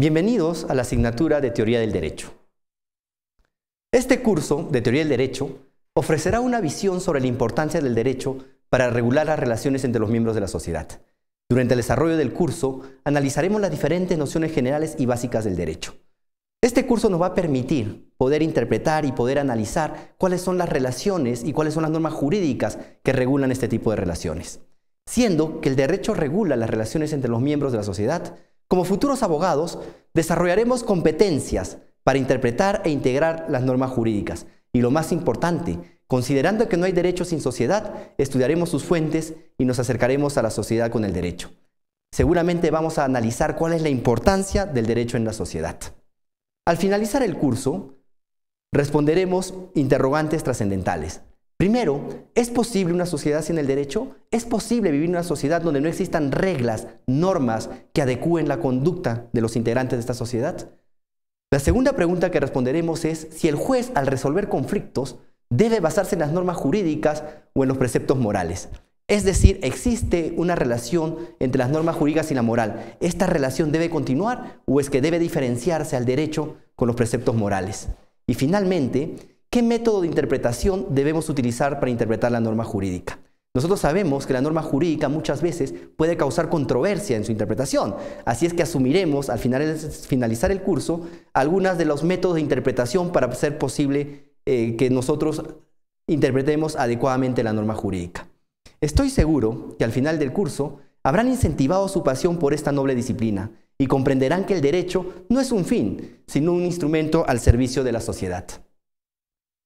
Bienvenidos a la asignatura de Teoría del Derecho. Este curso de Teoría del Derecho ofrecerá una visión sobre la importancia del derecho para regular las relaciones entre los miembros de la sociedad. Durante el desarrollo del curso analizaremos las diferentes nociones generales y básicas del derecho. Este curso nos va a permitir poder interpretar y poder analizar cuáles son las relaciones y cuáles son las normas jurídicas que regulan este tipo de relaciones. Siendo que el derecho regula las relaciones entre los miembros de la sociedad, como futuros abogados, desarrollaremos competencias para interpretar e integrar las normas jurídicas. Y lo más importante, considerando que no hay derecho sin sociedad, estudiaremos sus fuentes y nos acercaremos a la sociedad con el derecho. Seguramente vamos a analizar cuál es la importancia del derecho en la sociedad. Al finalizar el curso, responderemos interrogantes trascendentales. Primero, ¿es posible una sociedad sin el derecho? ¿Es posible vivir en una sociedad donde no existan reglas, normas que adecúen la conducta de los integrantes de esta sociedad? La segunda pregunta que responderemos es si el juez al resolver conflictos debe basarse en las normas jurídicas o en los preceptos morales. Es decir, existe una relación entre las normas jurídicas y la moral. ¿Esta relación debe continuar o es que debe diferenciarse al derecho con los preceptos morales? Y finalmente, ¿Qué método de interpretación debemos utilizar para interpretar la norma jurídica? Nosotros sabemos que la norma jurídica muchas veces puede causar controversia en su interpretación, así es que asumiremos al finalizar el curso algunas de los métodos de interpretación para hacer posible eh, que nosotros interpretemos adecuadamente la norma jurídica. Estoy seguro que al final del curso habrán incentivado su pasión por esta noble disciplina y comprenderán que el derecho no es un fin, sino un instrumento al servicio de la sociedad.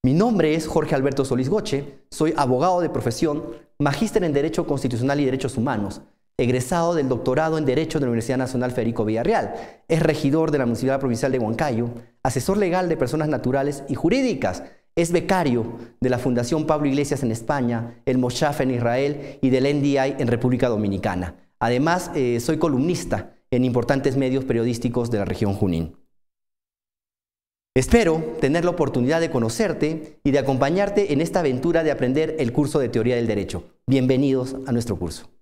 Mi nombre es Jorge Alberto Solis Goche, soy abogado de profesión, magíster en Derecho Constitucional y Derechos Humanos, egresado del doctorado en Derecho de la Universidad Nacional Federico Villarreal, es regidor de la Municipalidad Provincial de Huancayo, asesor legal de personas naturales y jurídicas, es becario de la Fundación Pablo Iglesias en España, el Moshaf en Israel y del NDI en República Dominicana. Además, eh, soy columnista en importantes medios periodísticos de la región Junín. Espero tener la oportunidad de conocerte y de acompañarte en esta aventura de aprender el curso de teoría del derecho. Bienvenidos a nuestro curso.